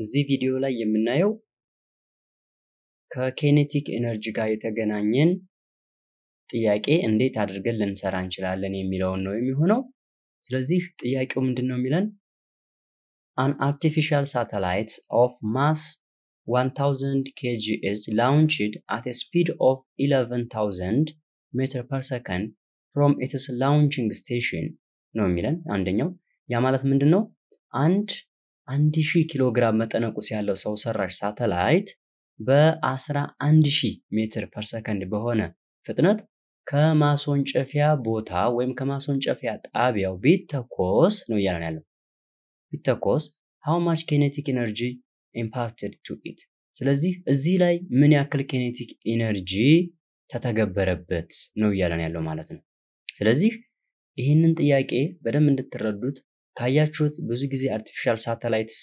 እዚህ ቪዲዮ ላይ የምናየው ከኬኔቲክ ኤነርጂ ጋር የተገናኘን ጥያቄ እንዴት አድርገን ልንሰራ እንችላለን የሚለውን ነው የሚሆነው። ስለዚህ ጥያቄው ምንድን ነው የሚለን አን አርቲፊሻል ሳተላይት ኦፍ ማስ 1000 ኬጂ ኢዝ ላውንችድ አት ስፒድ ኦፍ 11000 ሜትር ፐር ሰከንድ ፍሮም ኢትስ ላውንችንግ ስቴሽን ነው የሚለን አንደኛው። ያ ማለት ምንድን ነው አንድ 1000 ኪሎ ግራም መጠነ ቁስ ያለው ሰው ሰራሽ ሳተላይት በ11000 ሜትር ፐር ሰከንድ በሆነ ፍጥነት ከማስወንጨፊያ ቦታ ወይም ከማስወንጨፊያ ጣቢያው ቢተኮስ ነው እያለን ያለው ቢተኮስ ሃው ማች ኬኔቲክ ኢነርጂ ኢምፓርትድ ቱ ኢት። ስለዚህ እዚህ ላይ ምን ያክል ኬኔቲክ ኢነርጂ ተተገበረበት ነው እያለን ያለው ማለት ነው። ስለዚህ ይህንን ጥያቄ በደንብ እንድትረዱት ካያችሁት ብዙ ጊዜ አርቲፊሻል ሳተላይትስ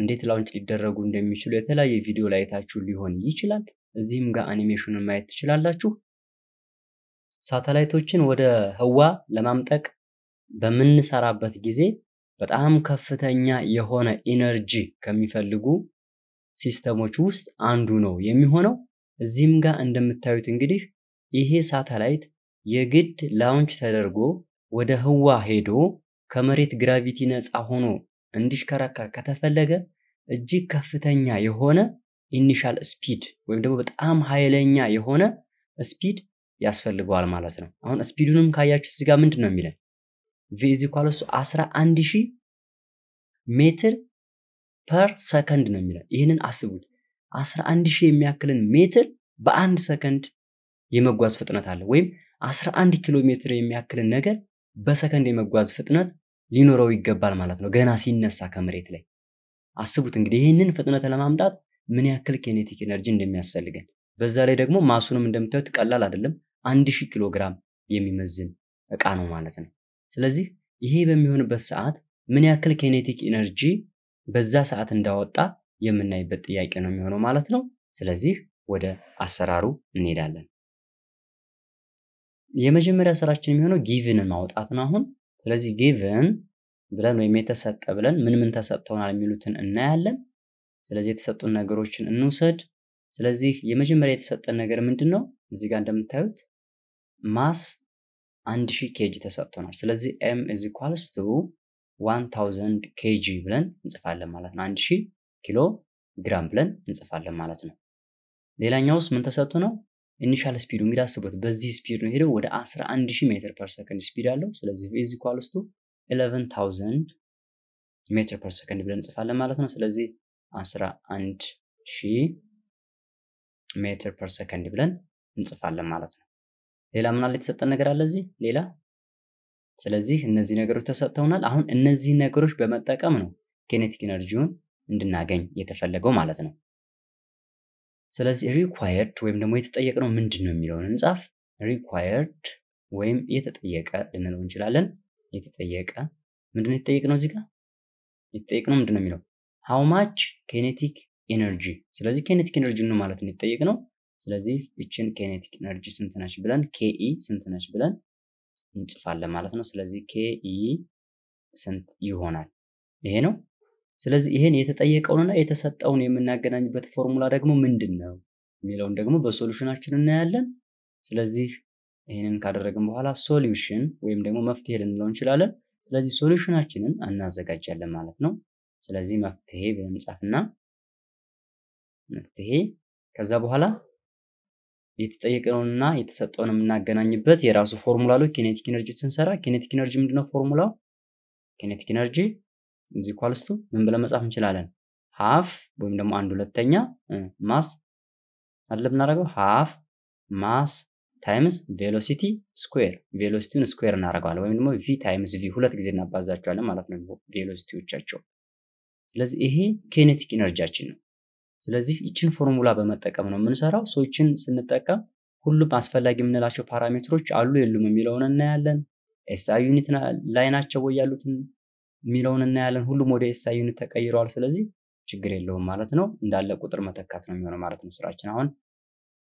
እንዴት ላውንች ሊደረጉ እንደሚችሉ የተለያየ ቪዲዮ ላይ ሊሆን ይችላል። እዚህም ጋር አኒሜሽኑን ማየት ትችላላችሁ። ሳተላይቶችን ወደ ህዋ ለማምጠቅ በምንሰራበት ጊዜ በጣም ከፍተኛ የሆነ ኢነርጂ ከሚፈልጉ ሲስተሞች ውስጥ አንዱ ነው የሚሆነው። እዚህም ጋር እንደምታዩት እንግዲህ ይሄ ሳተላይት የግድ ላውንች ተደርጎ ወደ ህዋ ሄዶ ከመሬት ግራቪቲ ነፃ ሆኖ እንዲሽከረከር ከተፈለገ እጅግ ከፍተኛ የሆነ ኢኒሻል ስፒድ ወይም ደግሞ በጣም ኃይለኛ የሆነ ስፒድ ያስፈልገዋል ማለት ነው። አሁን ስፒዱንም ካያችሁ እዚህ ጋር ምንድን ነው የሚለን ቪዚኳል እሱ 11000 ሜትር ፐር ሰከንድ ነው የሚለን። ይህንን አስቡት ሺህ የሚያክልን ሜትር በአንድ ሰከንድ የመጓዝ ፍጥነት አለ ወይም 11 ኪሎ ሜትር የሚያክልን ነገር በሰከንድ የመጓዝ ፍጥነት ሊኖረው ይገባል ማለት ነው። ገና ሲነሳ ከመሬት ላይ አስቡት እንግዲህ ይህንን ፍጥነት ለማምጣት ምን ያክል ኬኔቲክ ኤነርጂ እንደሚያስፈልገን። በዛ ላይ ደግሞ ማሱንም እንደምታዩት ቀላል አይደለም፣ አንድ ሺህ ኪሎ ግራም የሚመዝን እቃ ነው ማለት ነው። ስለዚህ ይሄ በሚሆንበት ሰዓት ምን ያክል ኬኔቲክ ኤነርጂ በዛ ሰዓት እንዳወጣ የምናይበት ጥያቄ ነው የሚሆነው ማለት ነው። ስለዚህ ወደ አሰራሩ እንሄዳለን። የመጀመሪያ ስራችን የሚሆነው ጊቭንን ማውጣት ነው አሁን። ስለዚህ ጊቭን ብለን ወይም የተሰጠ ብለን ምን ምን ተሰጥተውናል የሚሉትን እናያለን። ስለዚህ የተሰጡን ነገሮችን እንውሰድ። ስለዚህ የመጀመሪያ የተሰጠን ነገር ምንድን ነው? እዚህ ጋር እንደምታዩት ማስ አንድ ሺህ ኬጂ ተሰጥቶናል። ስለዚህ ኤም እዚ ኢኳልስ ቱ ዋን ታውዘንድ ኬጂ ብለን እንጽፋለን ማለት ነው። አንድ ሺህ ኪሎ ግራም ብለን እንጽፋለን ማለት ነው። ሌላኛውስ ምን ተሰጥቶ ነው? ኢኒሻል ስፒዱ እንግዲህ አስቡት፣ በዚህ ስፒድ ነው ሄደው ወደ 11000 ሜትር ፐር ሰከንድ ስፒድ አለው። ስለዚህ ኢዝ ኢኳልስ ቱ 11000 ሜትር ፐር ሰከንድ ብለን እንጽፋለን ማለት ነው። ስለዚህ 11000 ሜትር ፐር ሰከንድ ብለን እንጽፋለን ማለት ነው። ሌላ ምን አለ የተሰጠን ነገር አለ እዚህ ሌላ። ስለዚህ እነዚህ ነገሮች ተሰጥተውናል። አሁን እነዚህ ነገሮች በመጠቀም ነው ኬኔቲክ ኢነርጂውን እንድናገኝ የተፈለገው ማለት ነው። ስለዚህ ሪኳየርድ ወይም ደግሞ የተጠየቅነው ምንድን ነው የሚለውን እንጻፍ። ሪኳየርድ ወይም የተጠየቀ ልንለው እንችላለን። የተጠየቀ ምንድን ነው የተጠየቅነው? እዚህ ጋር የተጠየቅነው ምንድን ነው የሚለው ሃው ማች ኬኔቲክ ኤነርጂ ስለዚህ ኬኔቲክ ኤነርጂ ነው ማለት ነው የተጠየቅነው። ስለዚህ ይችን ኬኔቲክ ኢነርጂ ስንት ነች ብለን ኬኢ ስንት ነች ብለን እንጽፋለን ማለት ነው። ስለዚህ ኬኢ ስንት ይሆናል? ይሄ ነው። ስለዚህ ይሄን የተጠየቀውንና የተሰጠውን የምናገናኝበት ፎርሙላ ደግሞ ምንድን ነው የሚለውን ደግሞ በሶሉሽናችን እናያለን። ስለዚህ ይህንን ካደረግን በኋላ ሶሉሽን ወይም ደግሞ መፍትሄ ልንለው እንችላለን። ስለዚህ ሶሉሽናችንን እናዘጋጃለን ማለት ነው። ስለዚህ መፍትሄ በመጻፍና መፍትሄ ከዛ በኋላ የተጠየቀውንና የተሰጠውን የምናገናኝበት የራሱ ፎርሙላ አለው። ኪኔቲክ ኤነርጂ ስንሰራ ኪኔቲክ ኤነርጂ ምንድነው ፎርሙላው? ኪኔቲክ ኤነርጂ ኢዝ ኢኳልስ ምን ብለን መጻፍ እንችላለን? ሃፍ ወይም ደግሞ አንድ ሁለተኛ ማስ አይደለ ብናደርገው ሃፍ ማስ ታይምስ ቬሎሲቲ ስኩዌር ቬሎሲቲውን ስኩዌር እናደርገዋለን ወይም ደግሞ ቪ ታይምስ ቪ ሁለት ጊዜ እናባዛቸዋለን ማለት ነው ቬሎሲቲዎቻቸው። ስለዚህ ይሄ ኬኔቲክ ኢነርጂያችን ነው። ስለዚህ ይችን ፎርሙላ በመጠቀም ነው የምንሰራው። ሰዎችን ስንጠቀም ሁሉም አስፈላጊ የምንላቸው ፓራሜትሮች አሉ የሉም የሚለውን እናያለን። ኤስአይ ዩኒት ላይ ናቸው ወይ ያሉትን የሚለውን እናያለን። ሁሉም ወደ ኤስአይ ዩኒት ተቀይረዋል። ስለዚህ ችግር የለውም ማለት ነው። እንዳለ ቁጥር መተካት ነው የሚሆነው ማለት ነው ስራችን። አሁን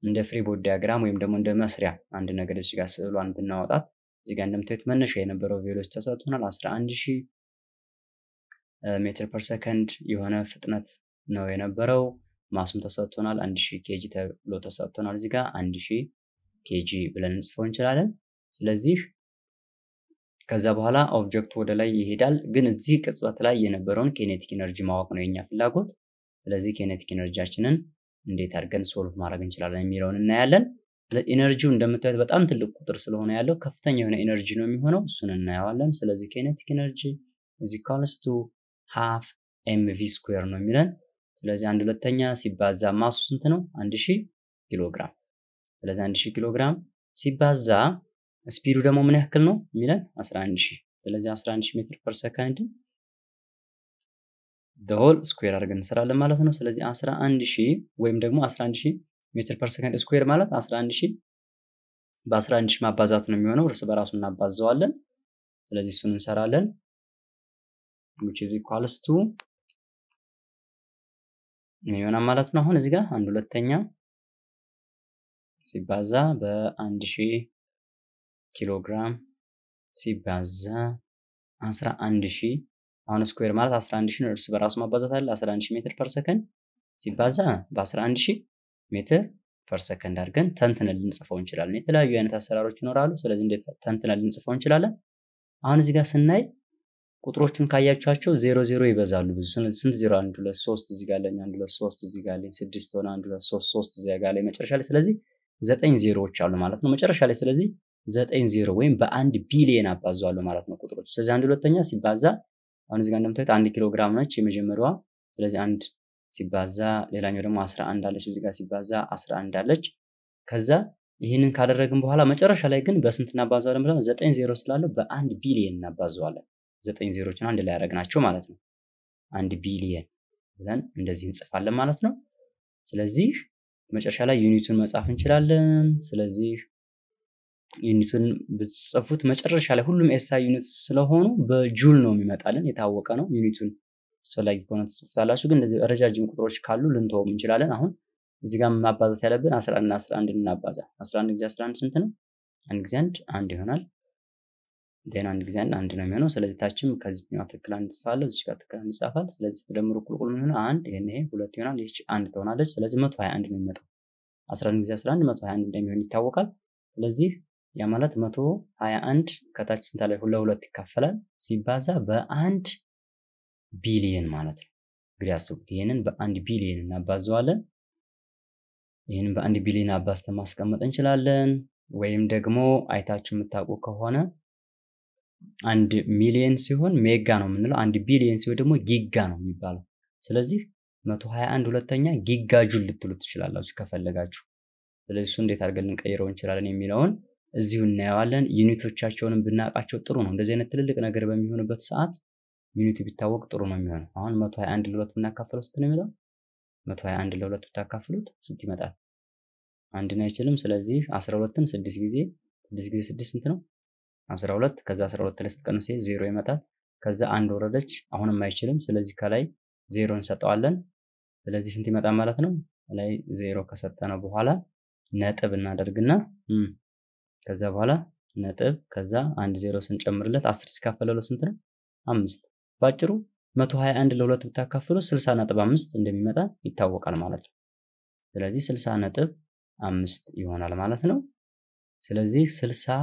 እንደ ፍሪቦርድ ዲያግራም ወይም ደግሞ እንደ መስሪያ አንድ ነገር እዚህ ጋር ስዕሏን ብናወጣት እዚህ ጋር እንደምታዩት መነሻ የነበረው ቬሎስ ተሰጥቶናል። 11 ሺህ ሜትር ፐር ሰከንድ የሆነ ፍጥነት ነው የነበረው። ማሱም ተሰጥቶናል። 1000 ኬጂ ተብሎ ተሰጥቶናል። እዚህ ጋር 1000 ኬጂ ብለን እንጽፈው እንችላለን። ስለዚህ ከዛ በኋላ ኦብጀክቱ ወደ ላይ ይሄዳል። ግን እዚህ ቅጽበት ላይ የነበረውን ኬኔቲክ ኢነርጂ ማወቅ ነው የኛ ፍላጎት። ስለዚህ ኬኔቲክ ኢነርጂያችንን እንዴት አድርገን ሶልቭ ማድረግ እንችላለን የሚለውን እናያለን። ኢነርጂው እንደምታዩት በጣም ትልቅ ቁጥር ስለሆነ ያለው ከፍተኛ የሆነ ኢነርጂ ነው የሚሆነው። እሱን እናየዋለን። ስለዚህ ኬኔቲክ ኢነርጂ እዚ ኢኳልስ ቱ ሃፍ ኤምቪ ስኩዌር ነው የሚለን። ስለዚህ አንድ ሁለተኛ ሲባዛ ማሱ ስንት ነው? አንድ ሺህ ኪሎግራም። ስለዚህ አንድ ሺህ ኪሎግራም ሲባዛ ስፒዱ ደግሞ ምን ያክል ነው የሚለን 11000 ስለዚህ 11000 ሜትር ፐር ሰከንድ ደሆል ስኩዌር አድርገን እንሰራለን ማለት ነው። ስለዚህ 11000 ወይም ደግሞ 11000 ሜትር ፐር ሰከንድ ስኩዌር ማለት 11000 በ11000 ማባዛት ነው የሚሆነው። እርስ በራሱ እናባዘዋለን። ስለዚህ እሱን እንሰራለን which is equals to ይሆናል ማለት ነው። አሁን እዚህ ጋር አንድ ሁለተኛ ሲባዛ በአንድ ሺህ ኪሎ ግራም ሲባዛ 11000 አሁን ስኩዌር ማለት 11000 ነው። እርስ በራሱ ማባዛት አለ። 11000 ሜትር ፐር ሰከንድ ሲባዛ በ11000 ሜትር ፐር ሰከንድ አድርገን ተንትነን ልንጽፈው እንችላለን። የተለያዩ አይነት አሰራሮች ይኖራሉ። ስለዚህ እንዴት ተንትነን ልንጽፈው እንችላለን? አሁን እዚህ ጋር ስናይ ቁጥሮቹን ካያችኋቸው ዜሮ ዜሮ ይበዛሉ ብዙ። ስንት ዜሮ? አንድ ሁለት ሶስት እዚህ ጋር አለኝ፣ አንድ ሁለት ሶስት እዚህ ጋር አለኝ፣ ስድስት ሆነ አንድ ሁለት ሶስት ሶስት እዚህ ጋር ላይ መጨረሻ ላይ ስለዚህ ዘጠኝ ዜሮዎች አሉ ማለት ነው መጨረሻ ላይ ስለዚህ ዘጠኝ ዜሮ ወይም በአንድ ቢሊየን አባዛዋለሁ ማለት ነው ቁጥሮች። ስለዚህ አንድ ሁለተኛ ሲባዛ አሁን እዚህ ጋር እንደምታዩት አንድ ኪሎ ግራም ነች የመጀመሪያዋ። ስለዚህ አንድ ሲባዛ ሌላኛው ደግሞ አስራ አንድ አለች እዚጋ ሲባዛ አስራ አንድ አለች። ከዛ ይህንን ካደረግን በኋላ መጨረሻ ላይ ግን በስንት እናባዘዋለን ብለን ዘጠኝ ዜሮ ስላለው በአንድ ቢሊየን እናባዘዋለን። ዘጠኝ ዜሮችን አንድ ላይ ያደረግናቸው ማለት ነው። አንድ ቢሊየን ብለን እንደዚህ እንጽፋለን ማለት ነው። ስለዚህ መጨረሻ ላይ ዩኒቱን መጻፍ እንችላለን። ስለዚህ ዩኒትን ብትጽፉት መጨረሻ ላይ ሁሉም ኤስአይ ዩኒት ስለሆኑ በጁል ነው የሚመጣልን። የታወቀ ነው። ዩኒቱን አስፈላጊ ከሆነ ትጽፉታላችሁ። ግን እንደዚህ ረጃጅም ቁጥሮች ካሉ ልንተውም እንችላለን። አሁን እዚህ ጋር ማባዛት ያለብን 11 እና 11 እናባዛ። 11 ጊዜ 11 ስንት ነው? አንድ ጊዜ አንድ አንድ ይሆናል። ዴን አንድ ጊዜ አንድ አንድ ነው የሚሆነው። ስለዚህ ታችም ከዚህኛው ትክክል አንድ ጽፋለሁ፣ እዚህ ጋር ትክክል አንድ ይጻፋል። ስለዚህ ተደምሮ ቁልቁል ምን ይሆናል? አንድ ይሄን ይሄ ሁለት ይሆናል። ይህች አንድ ትሆናለች። ስለዚህ 121 ነው የሚመጣው። 11 ጊዜ 11 121 እንደሚሆን ይታወቃል። ስለዚህ ያ ማለት መቶ ሀያ አንድ ከታች ስንት ላይ ለሁለት ይካፈላል ሲባዛ በአንድ ቢሊየን ማለት ነው። እንግዲህ አስቡት ይህንን በአንድ ቢሊየን እናባዘዋለን። ይህንን በአንድ ቢሊየን አባዝተን ማስቀመጥ እንችላለን። ወይም ደግሞ አይታችሁ የምታውቁ ከሆነ አንድ ሚሊየን ሲሆን ሜጋ ነው የምንለው። አንድ ቢሊየን ሲሆን ደግሞ ጊጋ ነው የሚባለው። ስለዚህ 121 ሁለተኛ ጊጋ ጁል ልትሉ ትችላላችሁ ከፈለጋችሁ። ስለዚህ እሱ እንዴት አድርገን ልንቀይረው እንችላለን የሚለውን እዚሁ እናየዋለን። ዩኒቶቻቸውንም ብናውቃቸው ጥሩ ነው። እንደዚህ አይነት ትልልቅ ነገር በሚሆንበት ሰዓት ዩኒቱ ቢታወቅ ጥሩ ነው የሚሆነው። አሁን 121 ለሁለት ብናካፍለው ስንት ነው የሚለው? 121 ለሁለት ብታካፍሉት ስንት ይመጣል? አንድን አይችልም። ስለዚህ 12ን 6 ጊዜ 6 ጊዜ 6 ስንት ነው? 12 ከዛ 12 ላይ ስትቀንስ ዜሮ ይመጣል። ከዛ አንድ ወረደች። አሁንም አይችልም። ስለዚህ ከላይ ዜሮ እንሰጠዋለን። ስለዚህ ስንት ይመጣል ማለት ነው? ላይ ዜሮ ከሰጠነው በኋላ ነጥብ እናደርግና ከዛ በኋላ ነጥብ ከዛ አንድ ዜሮ ስንጨምርለት አስር ሲካፈለው ስንት ነው? አምስት ባጭሩ 121 ለሁለት ብታካፍሉ 60 ነጥብ አምስት እንደሚመጣ ይታወቃል ማለት ነው። ስለዚህ 60 ነጥብ አምስት ይሆናል ማለት ነው። ስለዚህ 60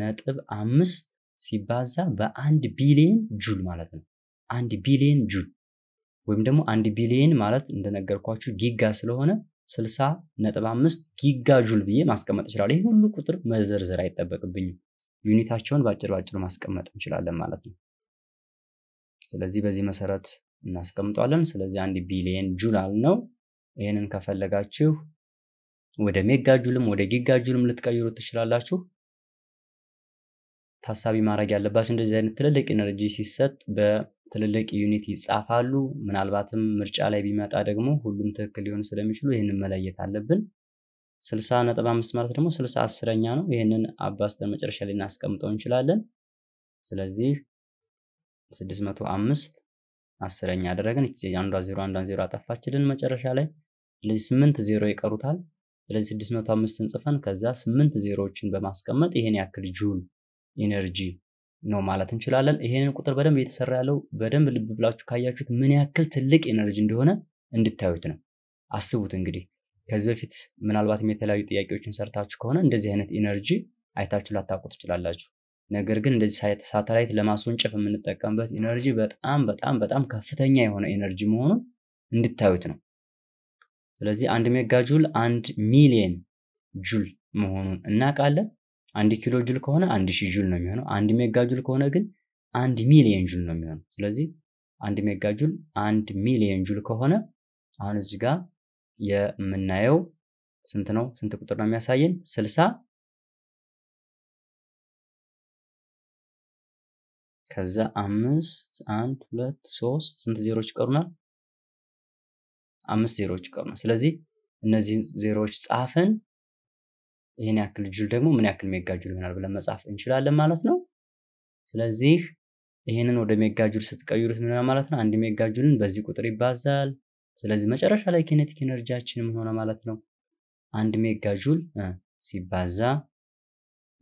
ነጥብ አምስት ሲባዛ በአንድ ቢሊየን ጁል ማለት ነው። አንድ ቢሊየን ጁል ወይም ደግሞ አንድ ቢሊየን ማለት እንደነገርኳችሁ ጊጋ ስለሆነ ስልሳ ነጥብ አምስት ጊጋ ጁል ብዬ ማስቀመጥ እችላለሁ። ይህ ሁሉ ቁጥር መዘርዘር አይጠበቅብኝም። ዩኒታቸውን በአጭር ባጭር ማስቀመጥ እንችላለን ማለት ነው። ስለዚህ በዚህ መሰረት እናስቀምጠዋለን። ስለዚህ አንድ ቢሊየን ጁል አልነው። ይህንን ከፈለጋችሁ ወደ ሜጋ ጁልም ወደ ጊጋ ጁልም ልትቀይሩ ትችላላችሁ። ታሳቢ ማድረግ ያለባችሁ እንደዚህ አይነት ትልልቅ ኤነርጂ ሲሰጥ በ ትልልቅ ዩኒት ይጻፋሉ። ምናልባትም ምርጫ ላይ ቢመጣ ደግሞ ሁሉም ትክክል ሊሆኑ ስለሚችሉ ይህንን መለየት አለብን። ስልሳ ነጥብ አምስት ማለት ደግሞ ስልሳ አስረኛ ነው። ይህንን አባስተን መጨረሻ ላይ እናስቀምጠው እንችላለን። ስለዚህ ስድስት መቶ አምስት አስረኛ አደረግን። አንዷ ዜሮ አንዷን ዜሮ አጠፋችልን መጨረሻ ላይ። ስለዚህ ስምንት ዜሮ ይቀሩታል። ስለዚህ ስድስት መቶ አምስትን ጽፈን ከዛ ስምንት ዜሮዎችን በማስቀመጥ ይህን ያክል ጁል ኢነርጂ ነው ማለት እንችላለን። ይሄንን ቁጥር በደንብ እየተሰራ ያለው በደንብ ልብ ብላችሁ ካያችሁት ምን ያክል ትልቅ ኤነርጂ እንደሆነ እንድታዩት ነው። አስቡት እንግዲህ ከዚህ በፊት ምናልባትም የተለያዩ ጥያቄዎችን ሰርታችሁ ከሆነ እንደዚህ አይነት ኢነርጂ አይታችሁ ላታውቁ ትችላላችሁ። ነገር ግን እንደዚህ ሳተላይት ለማስወንጨፍ የምንጠቀምበት ኢነርጂ በጣም በጣም በጣም ከፍተኛ የሆነ ኢነርጂ መሆኑን እንድታዩት ነው። ስለዚህ አንድ ሜጋ ጁል አንድ ሚሊየን ጁል መሆኑን እናውቃለን። አንድ ኪሎ ጁል ከሆነ አንድ ሺህ ጁል ነው የሚሆነው። አንድ ሜጋ ጁል ከሆነ ግን አንድ ሚሊየን ጁል ነው የሚሆነው። ስለዚህ አንድ ሜጋ ጁል አንድ ሚሊየን ጁል ከሆነ አሁን እዚህ ጋር የምናየው ስንት ነው? ስንት ቁጥር ነው የሚያሳየን? ስልሳ ከዛ አምስት አንድ ሁለት ሶስት ስንት ዜሮች ይቀሩናል? አምስት ዜሮች ይቀሩናል። ስለዚህ እነዚህን ዜሮዎች ጻፍን። ይህን ያክል ጁል ደግሞ ምን ያክል ሜጋጁል ይሆናል ብለን መጻፍ እንችላለን ማለት ነው። ስለዚህ ይህንን ወደ ሜጋ ጁል ስትቀይሩት ምን ማለት ነው? አንድ ሜጋ ጁልን በዚህ ቁጥር ይባዛል። ስለዚህ መጨረሻ ላይ ኪኔቲክ ኤነርጂያችን ሆነ ማለት ነው አንድ ሜጋ ጁል ሲባዛ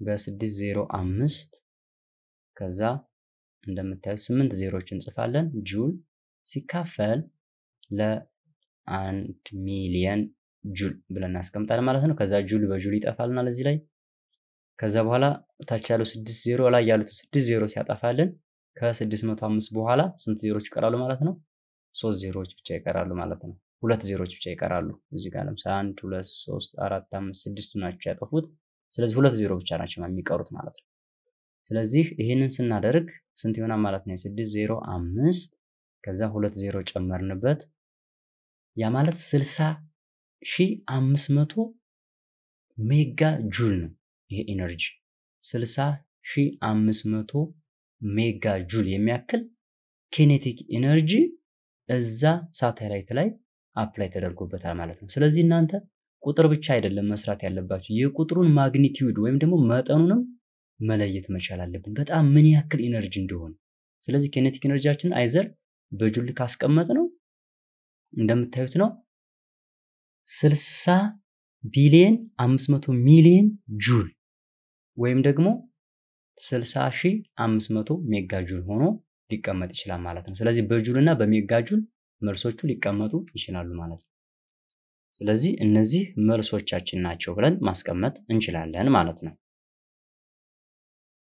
በ605 ከዛ እንደምታዩት ስምንት ዜሮች እንጽፋለን ጁል ሲካፈል ለአንድ ሚሊየን ጁል ብለን እናስቀምጣለን ማለት ነው። ከዛ ጁል በጁል ይጠፋልና ለዚህ ላይ። ከዛ በኋላ ታች ያለው ስድስት ዜሮ ላይ ያሉት ስድስት ዜሮ ሲያጠፋልን ከስድስት መቶ አምስት በኋላ ስንት ዜሮች ይቀራሉ ማለት ነው? ሶስት ዜሮዎች ብቻ ይቀራሉ ማለት ነው። ሁለት ዜሮዎች ብቻ ይቀራሉ። እዚህ ጋር ለምሳሌ አንድ፣ ሁለት፣ ሶስት፣ አራት፣ አምስት ስድስቱ ናቸው ያጠፉት። ስለዚህ ሁለት ዜሮ ብቻ ናቸው የሚቀሩት ማለት ነው። ስለዚህ ይህንን ስናደርግ ስንት ይሆናል ማለት ነው? ስድስት ዜሮ አምስት ከዛ ሁለት ዜሮ ጨመርንበት ያ ማለት ስልሳ 1500 ሜጋ ጁል ነው ይሄ ኢነርጂ 60500 ሜጋ ጁል የሚያክል ኬኔቲክ ኢነርጂ እዛ ሳተላይት ላይ አፕላይ ተደርጎበታል ማለት ነው። ስለዚህ እናንተ ቁጥር ብቻ አይደለም መስራት ያለባችሁ፣ የቁጥሩን ማግኒቲዩድ ወይም ደግሞ መጠኑንም መለየት መቻል አለብን፣ በጣም ምን ያክል ኢነርጂ እንደሆነ። ስለዚህ ኬኔቲክ ኢነርጂያችን አይዘር በጁል ካስቀመጥ ነው እንደምታዩት ነው 60 ቢሊየን 500 ሚሊየን ጁል ወይም ደግሞ 60500 ሜጋ ጁል ሆኖ ሊቀመጥ ይችላል ማለት ነው። ስለዚህ በጁል እና በሜጋ ጁል መልሶቹ ሊቀመጡ ይችላሉ ማለት ነው። ስለዚህ እነዚህ መልሶቻችን ናቸው ብለን ማስቀመጥ እንችላለን ማለት ነው።